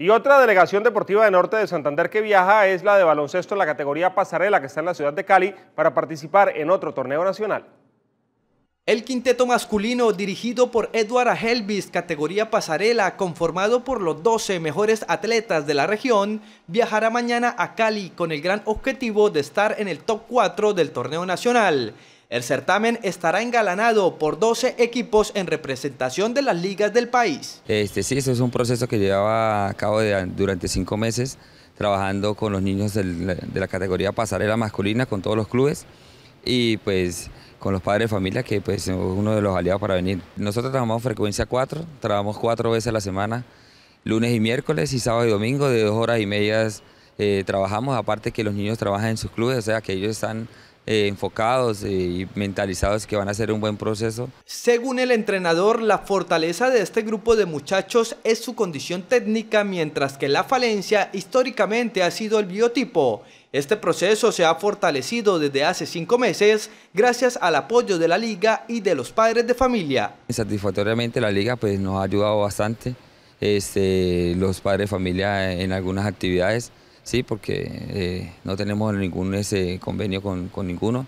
Y otra delegación deportiva de Norte de Santander que viaja es la de baloncesto en la categoría pasarela que está en la ciudad de Cali para participar en otro torneo nacional. El quinteto masculino dirigido por Edward Helvis, categoría pasarela, conformado por los 12 mejores atletas de la región, viajará mañana a Cali con el gran objetivo de estar en el top 4 del torneo nacional. El certamen estará engalanado por 12 equipos en representación de las ligas del país. Este, sí, eso es un proceso que llevaba a cabo durante cinco meses, trabajando con los niños de la categoría pasarela masculina, con todos los clubes y pues con los padres de familia, que pues es uno de los aliados para venir. Nosotros trabajamos frecuencia 4, trabajamos cuatro veces a la semana, lunes y miércoles y sábado y domingo de dos horas y medias eh, trabajamos, aparte que los niños trabajan en sus clubes, o sea que ellos están eh, enfocados eh, y mentalizados que van a ser un buen proceso. Según el entrenador, la fortaleza de este grupo de muchachos es su condición técnica, mientras que la falencia históricamente ha sido el biotipo. Este proceso se ha fortalecido desde hace cinco meses gracias al apoyo de la liga y de los padres de familia. Satisfactoriamente la liga pues, nos ha ayudado bastante, este, los padres de familia en algunas actividades sí, porque eh, no tenemos ningún ese convenio con, ninguno.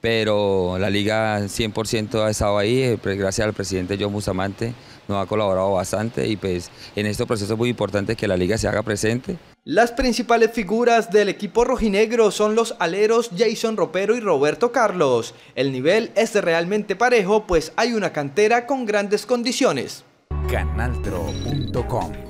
Pero la liga 100% ha estado ahí, eh, pues, gracias al presidente John Bustamante, nos ha colaborado bastante y pues en este proceso es muy importante que la liga se haga presente. Las principales figuras del equipo rojinegro son los aleros Jason Ropero y Roberto Carlos. El nivel es realmente parejo pues hay una cantera con grandes condiciones. Canaltro.com